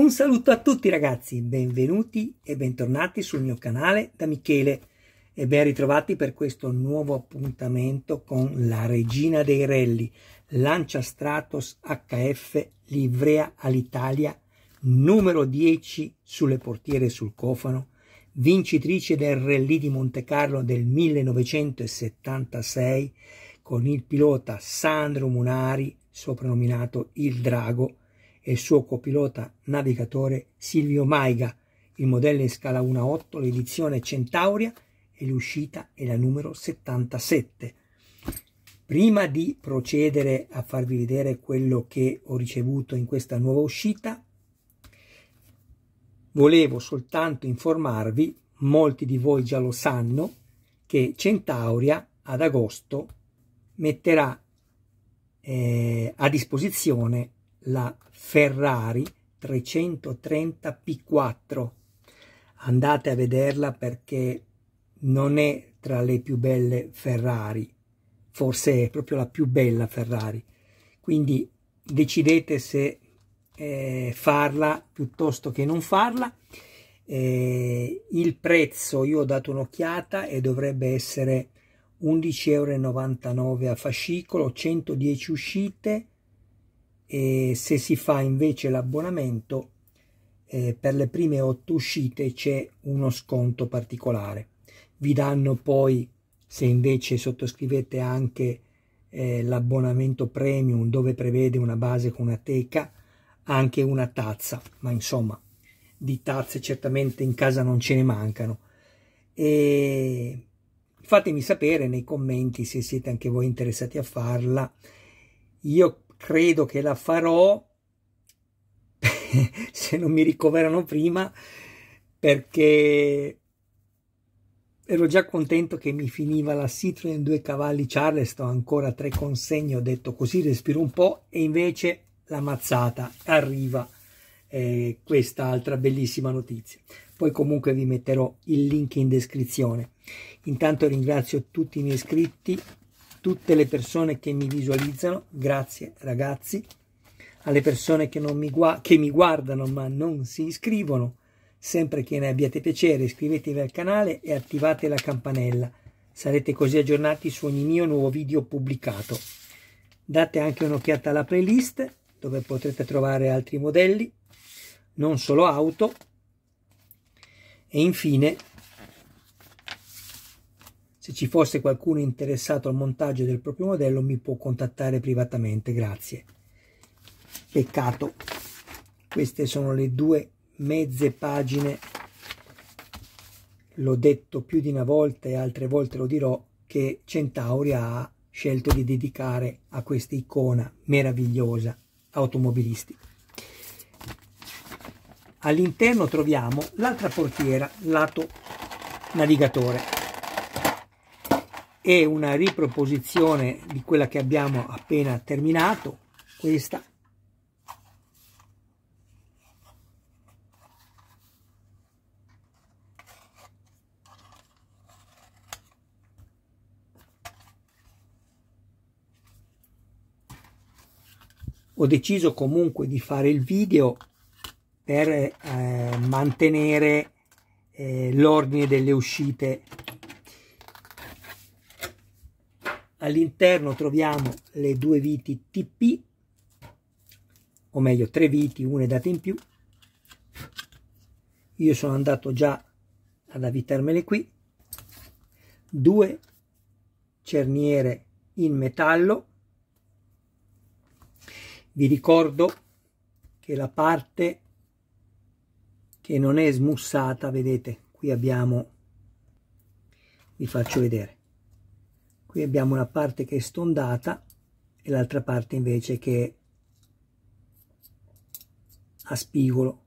Un saluto a tutti ragazzi, benvenuti e bentornati sul mio canale da Michele e ben ritrovati per questo nuovo appuntamento con la regina dei rally, Lancia Stratos HF livrea all'Italia numero 10 sulle portiere e sul cofano, vincitrice del rally di Monte Carlo del 1976 con il pilota Sandro Munari, soprannominato Il Drago, e il suo copilota navigatore Silvio Maiga, il modello in scala 1-8, a l'edizione Centauria e l'uscita è la numero 77. Prima di procedere a farvi vedere quello che ho ricevuto in questa nuova uscita, volevo soltanto informarvi, molti di voi già lo sanno, che Centauria ad agosto metterà eh, a disposizione la Ferrari 330 P4. Andate a vederla perché non è tra le più belle Ferrari, forse è proprio la più bella Ferrari. Quindi decidete se eh, farla piuttosto che non farla. Eh, il prezzo io ho dato un'occhiata e dovrebbe essere 11,99 euro a fascicolo, 110 uscite, e se si fa invece l'abbonamento eh, per le prime otto uscite c'è uno sconto particolare vi danno poi se invece sottoscrivete anche eh, l'abbonamento premium dove prevede una base con una teca anche una tazza ma insomma di tazze certamente in casa non ce ne mancano e fatemi sapere nei commenti se siete anche voi interessati a farla io credo che la farò se non mi ricoverano prima perché ero già contento che mi finiva la Citroen 2 cavalli Charleston ancora tre consegne ho detto così respiro un po' e invece la mazzata arriva eh, questa altra bellissima notizia poi comunque vi metterò il link in descrizione intanto ringrazio tutti i miei iscritti tutte le persone che mi visualizzano, grazie ragazzi, alle persone che, mi, gua che mi guardano ma non si iscrivono, sempre che ne abbiate piacere iscrivetevi al canale e attivate la campanella, sarete così aggiornati su ogni mio nuovo video pubblicato. Date anche un'occhiata alla playlist dove potrete trovare altri modelli, non solo auto, e infine se ci fosse qualcuno interessato al montaggio del proprio modello mi può contattare privatamente, grazie. Peccato, queste sono le due mezze pagine, l'ho detto più di una volta e altre volte lo dirò, che Centauri ha scelto di dedicare a questa icona meravigliosa automobilistica. All'interno troviamo l'altra portiera, lato navigatore e una riproposizione di quella che abbiamo appena terminato, questa. Ho deciso comunque di fare il video per eh, mantenere eh, l'ordine delle uscite All'interno troviamo le due viti TP, o meglio tre viti, una data in più. Io sono andato già ad avvitarmele qui. Due cerniere in metallo. Vi ricordo che la parte che non è smussata, vedete, qui abbiamo, vi faccio vedere, qui abbiamo una parte che è stondata e l'altra parte invece che a spigolo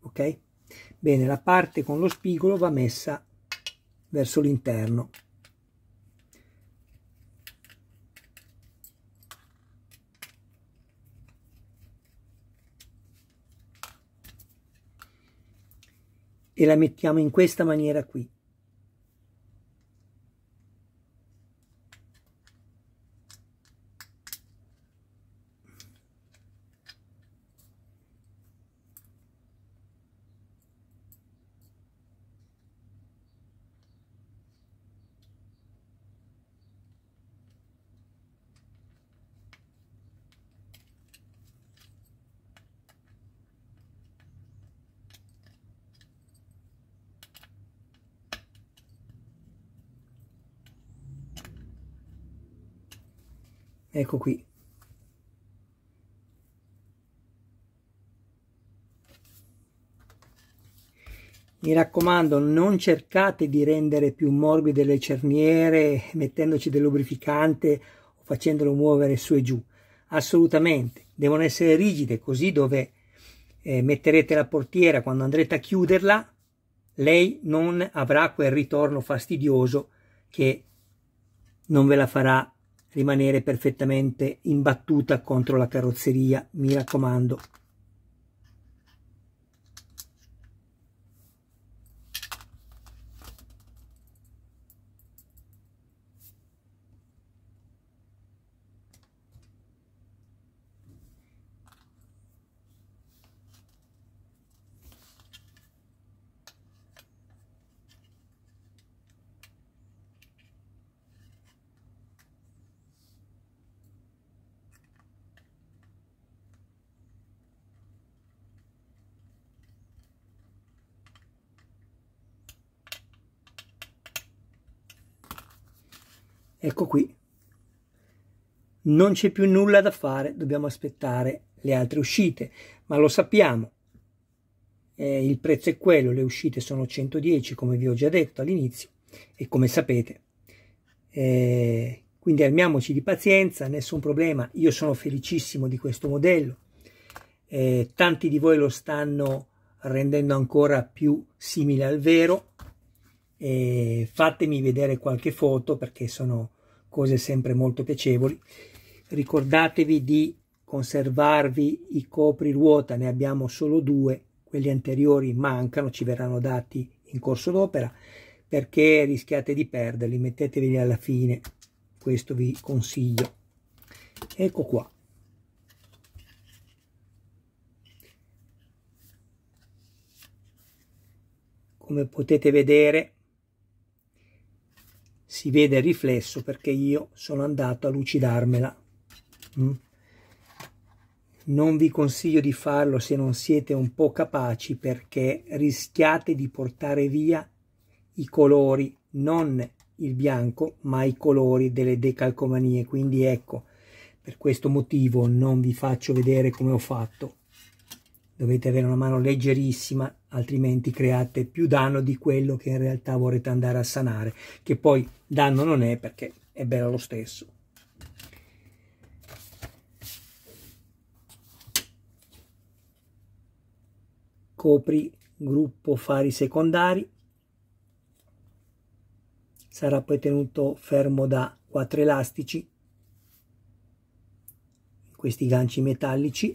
ok bene la parte con lo spigolo va messa verso l'interno e la mettiamo in questa maniera qui ecco qui Mi raccomando, non cercate di rendere più morbide le cerniere mettendoci del lubrificante o facendolo muovere su e giù. Assolutamente, devono essere rigide, così dove eh, metterete la portiera quando andrete a chiuderla, lei non avrà quel ritorno fastidioso che non ve la farà rimanere perfettamente imbattuta contro la carrozzeria, mi raccomando. ecco qui, non c'è più nulla da fare, dobbiamo aspettare le altre uscite, ma lo sappiamo, eh, il prezzo è quello, le uscite sono 110 come vi ho già detto all'inizio e come sapete. Eh, quindi armiamoci di pazienza, nessun problema, io sono felicissimo di questo modello, eh, tanti di voi lo stanno rendendo ancora più simile al vero, eh, fatemi vedere qualche foto perché sono cose sempre molto piacevoli. Ricordatevi di conservarvi i copri ruota, ne abbiamo solo due, quelli anteriori mancano, ci verranno dati in corso d'opera, perché rischiate di perderli, metteteveli alla fine, questo vi consiglio. Ecco qua. Come potete vedere si vede il riflesso perché io sono andato a lucidarmela. Mm? Non vi consiglio di farlo se non siete un po' capaci perché rischiate di portare via i colori, non il bianco, ma i colori delle decalcomanie. Quindi ecco, per questo motivo non vi faccio vedere come ho fatto. Dovete avere una mano leggerissima, altrimenti create più danno di quello che in realtà vorrete andare a sanare, che poi danno non è perché è bello lo stesso. Copri gruppo fari secondari, sarà poi tenuto fermo da quattro elastici, questi ganci metallici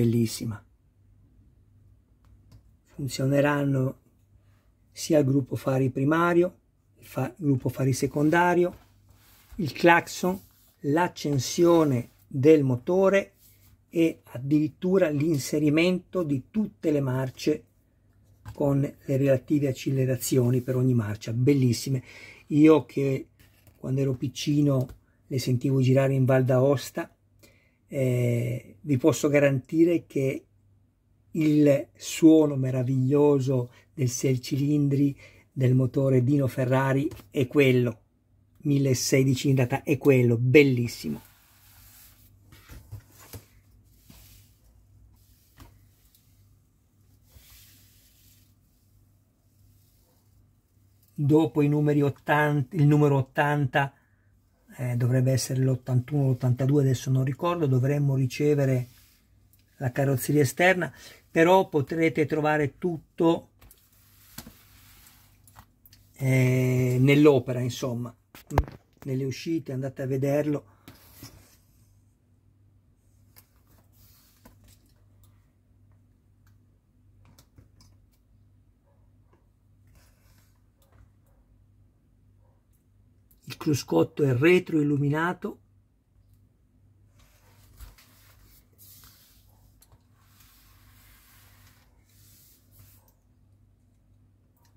bellissima. Funzioneranno sia il gruppo fari primario, il, fa il gruppo fari secondario, il clacson, l'accensione del motore e addirittura l'inserimento di tutte le marce con le relative accelerazioni per ogni marcia, bellissime. Io che quando ero piccino le sentivo girare in Val d'Aosta eh, vi posso garantire che il suono meraviglioso del 6 cilindri del motore Dino Ferrari è quello 1016 cilindrata è quello bellissimo dopo i numeri 80 il numero 80 eh, dovrebbe essere l'81 l'82 adesso non ricordo, dovremmo ricevere la carrozzeria esterna, però potrete trovare tutto eh, nell'opera, insomma, mm, nelle uscite, andate a vederlo. cruscotto è retroilluminato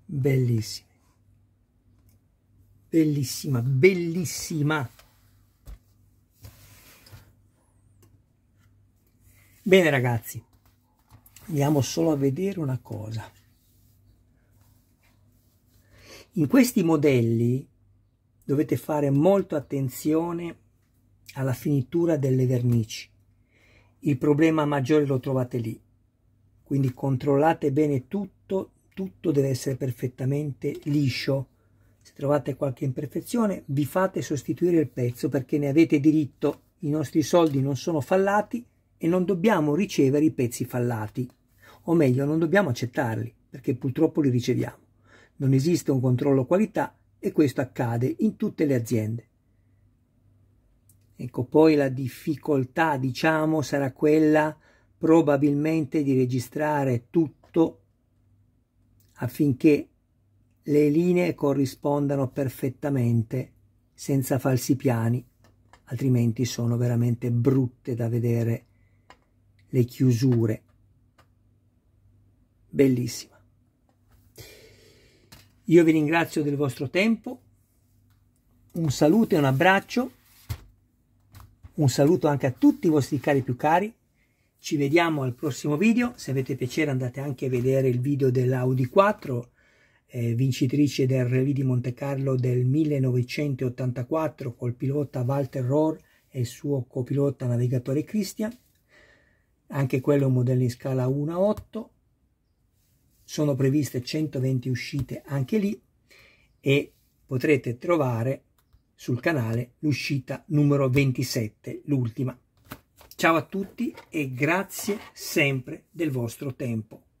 bellissime bellissima bellissima bene ragazzi andiamo solo a vedere una cosa in questi modelli dovete fare molto attenzione alla finitura delle vernici. Il problema maggiore lo trovate lì. Quindi controllate bene tutto, tutto deve essere perfettamente liscio. Se trovate qualche imperfezione vi fate sostituire il pezzo perché ne avete diritto. I nostri soldi non sono fallati e non dobbiamo ricevere i pezzi fallati. O meglio, non dobbiamo accettarli perché purtroppo li riceviamo. Non esiste un controllo qualità e questo accade in tutte le aziende. Ecco, poi la difficoltà, diciamo, sarà quella probabilmente di registrare tutto affinché le linee corrispondano perfettamente senza falsi piani, altrimenti sono veramente brutte da vedere le chiusure. Bellissimo. Io vi ringrazio del vostro tempo, un saluto e un abbraccio, un saluto anche a tutti i vostri cari più cari, ci vediamo al prossimo video, se avete piacere andate anche a vedere il video dell'Audi 4, eh, vincitrice del Rally di Monte Carlo del 1984 col pilota Walter Rohr e il suo copilota navigatore Christian, anche quello è un modello in scala 1 a 8, sono previste 120 uscite anche lì e potrete trovare sul canale l'uscita numero 27, l'ultima. Ciao a tutti e grazie sempre del vostro tempo.